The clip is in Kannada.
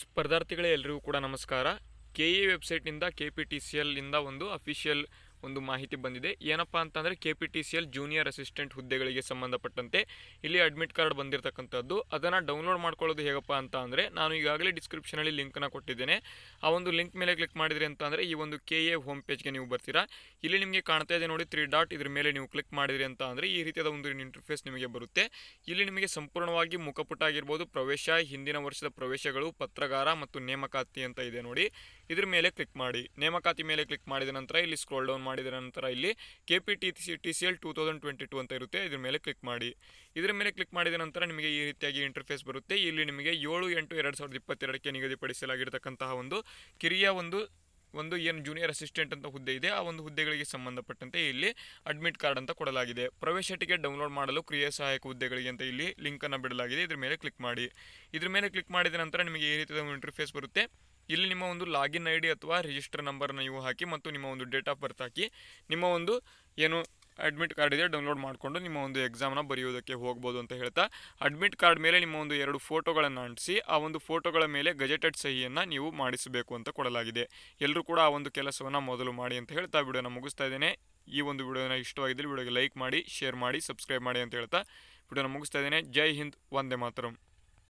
ಸ್ಪರ್ಧಾರ್ಥಿಗಳೇ ಎಲ್ಲರಿಗೂ ಕೂಡ ನಮಸ್ಕಾರ ಕೆ ಇ ವೆಬ್ಸೈಟ್ನಿಂದ ಕೆ ಪಿ ಟಿ ಸಿ ಎಲ್ನಿಂದ ಒಂದು ಅಫಿಷಿಯಲ್ ಒಂದು ಮಾಹಿತಿ ಬಂದಿದೆ ಏನಪ್ಪ ಅಂತಂದರೆ K P T C L junior assistant ಹುದ್ದೆಗಳಿಗೆ ಸಂಬಂಧಪಟ್ಟಂತೆ ಇಲ್ಲಿ ಅಡ್ಮಿಟ್ ಕಾರ್ಡ್ ಬಂದಿರತಕ್ಕಂಥದ್ದು ಅದನ್ನು ಡೌನ್ಲೋಡ್ ಮಾಡ್ಕೊಳ್ಳೋದು ಹೇಗಪ್ಪ ಅಂತ ಅಂದರೆ ನಾನು ಈಗಾಗಲೇ ಡಿಸ್ಕ್ರಿಪ್ಷನಲ್ಲಿ ಲಿಂಕನ್ನು ಕೊಟ್ಟಿದ್ದೇನೆ ಆ ಒಂದು ಲಿಂಕ್ ಮೇಲೆ ಕ್ಲಿಕ್ ಮಾಡಿದ್ರಿ ಅಂತಂದರೆ ಈ ಒಂದು ಕೆ ಎ ಹೋಮ್ ಪೇಜ್ಗೆ ನೀವು ಬರ್ತೀರಾ ಇಲ್ಲಿ ನಿಮಗೆ ಕಾಣ್ತಾ ಇದೆ ನೋಡಿ ತ್ರೀ ಡಾಟ್ ಇದ್ರ ಮೇಲೆ ನೀವು ಕ್ಲಿಕ್ ಮಾಡಿದ್ರಿ ಅಂತ ಅಂದರೆ ಈ ರೀತಿಯಾದ ಒಂದು ಇಂಟರ್ಫೇಸ್ ನಿಮಗೆ ಬರುತ್ತೆ ಇಲ್ಲಿ ನಿಮಗೆ ಸಂಪೂರ್ಣವಾಗಿ ಮುಖಪುಟ ಆಗಿರ್ಬೋದು ಪ್ರವೇಶ ಹಿಂದಿನ ವರ್ಷದ ಪ್ರವೇಶಗಳು ಪತ್ರಗಾರ ಮತ್ತು ನೇಮಕಾತಿ ಅಂತ ಇದೆ ನೋಡಿ ಇದ್ರ ಮೇಲೆ ಕ್ಲಿಕ್ ಮಾಡಿ ನೇಮಕಾತಿ ಮೇಲೆ ಕ್ಲಿಕ್ ಮಾಡಿದ ನಂತರ ಇಲ್ಲಿ ಸ್ಕ್ರೋಲ್ ಡೌನ್ ಮಾಡಿದ ನಂತರ ಇಲ್ಲಿ K P T C T C L two thousand twenty two ಅಂತ ಇರುತ್ತೆ ಇದ್ರ ಮೇಲೆ ಕ್ಲಿಕ್ ಮಾಡಿ ಇದರ ಮೇಲೆ ಕ್ಲಿಕ್ ಮಾಡಿದ ನಂತರ ನಿಮಗೆ ಈ ರೀತಿಯಾಗಿ ಇಂಟರ್ಫೇಸ್ ಬರುತ್ತೆ ಇಲ್ಲಿ ನಿಮಗೆ ಏಳು ಎಂಟು ಎರಡು ಸಾವಿರದ ಇಪ್ಪತ್ತೆರಡಕ್ಕೆ ನಿಗದಿಪಡಿಸಲಾಗಿರ್ತಕ್ಕಂತಹ ಒಂದು ಕಿರಿಯ ಒಂದು ಒಂದು ಏನು ಜೂನಿಯರ್ ಅಸಿಸ್ಟೆಂಟ್ ಅಂತ ಹುದ್ದೆ ಇದೆ ಆ ಒಂದು ಹುದ್ದೆಗಳಿಗೆ ಸಂಬಂಧಪಟ್ಟಂತೆ ಇಲ್ಲಿ ಅಡ್ಮಿಟ್ ಕಾರ್ಡ್ ಅಂತ ಕೊಡಲಾಗಿದೆ ಪ್ರವೇಶ ಟಿಕೆಟ್ ಡೌನ್ಲೋಡ್ ಮಾಡಲು ಕ್ರಿಯಾ ಸಹಾಯಕ ಹುದ್ದೆಗಳಿಗೆ ಅಂತ ಇಲ್ಲಿ ಲಿಂಕನ್ನು ಬಿಡಲಾಗಿದೆ ಇದ್ರ ಮೇಲೆ ಕ್ಲಿಕ್ ಮಾಡಿ ಇದ್ರ ಮೇಲೆ ಕ್ಲಿಕ್ ಮಾಡಿದ ನಂತರ ನಿಮಗೆ ಈ ರೀತಿಯ ಇಂಟರ್ಫೇಸ್ ಬರುತ್ತೆ ಇಲ್ಲಿ ನಿಮ್ಮ ಒಂದು ಲಾಗಿನ್ ಐ ಡಿ ಅಥವಾ ರಿಜಿಸ್ಟರ್ ನಂಬರ್ನ ನೀವು ಹಾಕಿ ಮತ್ತು ನಿಮ್ಮ ಒಂದು ಡೇಟ್ ಆಫ್ ಬರ್ತ್ ಹಾಕಿ ನಿಮ್ಮ ಒಂದು ಏನು ಅಡ್ಮಿಟ್ ಕಾರ್ಡ್ ಇದೆ ಡೌನ್ಲೋಡ್ ಮಾಡಿಕೊಂಡು ನಿಮ್ಮ ಒಂದು ಎಕ್ಸಾಮ್ನ ಬರೆಯೋದಕ್ಕೆ ಹೋಗ್ಬೋದು ಅಂತ ಹೇಳ್ತಾ ಅಡ್ಮಿಟ್ ಕಾರ್ಡ್ ಮೇಲೆ ನಿಮ್ಮ ಒಂದು ಎರಡು ಫೋಟೋಗಳನ್ನು ಅಂಟಿಸಿ ಆ ಒಂದು ಫೋಟೋಗಳ ಮೇಲೆ ಗಜೆಟೆಡ್ ಸಹಿಯನ್ನು ನೀವು ಮಾಡಿಸಬೇಕು ಅಂತ ಕೊಡಲಾಗಿದೆ ಎಲ್ಲರೂ ಕೂಡ ಆ ಒಂದು ಕೆಲಸವನ್ನು ಮೊದಲು ಮಾಡಿ ಅಂತ ಹೇಳ್ತಾ ವಿಡಿಯೋನ ಮುಗಿಸ್ತಾ ಇದ್ದೇನೆ ಈ ಒಂದು ವಿಡಿಯೋನ ಇಷ್ಟವಾಗಿದ್ದರೆ ವಿಡಿಯೋಗೆ ಲೈಕ್ ಮಾಡಿ ಶೇರ್ ಮಾಡಿ ಸಬ್ಸ್ಕ್ರೈಬ್ ಮಾಡಿ ಅಂತ ಹೇಳ್ತಾ ವಿಡಿಯೋನ ಮುಗಿಸ್ತಾ ಇದ್ದೇನೆ ಜೈ ಹಿಂದ್ ವಂದೇ ಮಾತರಂ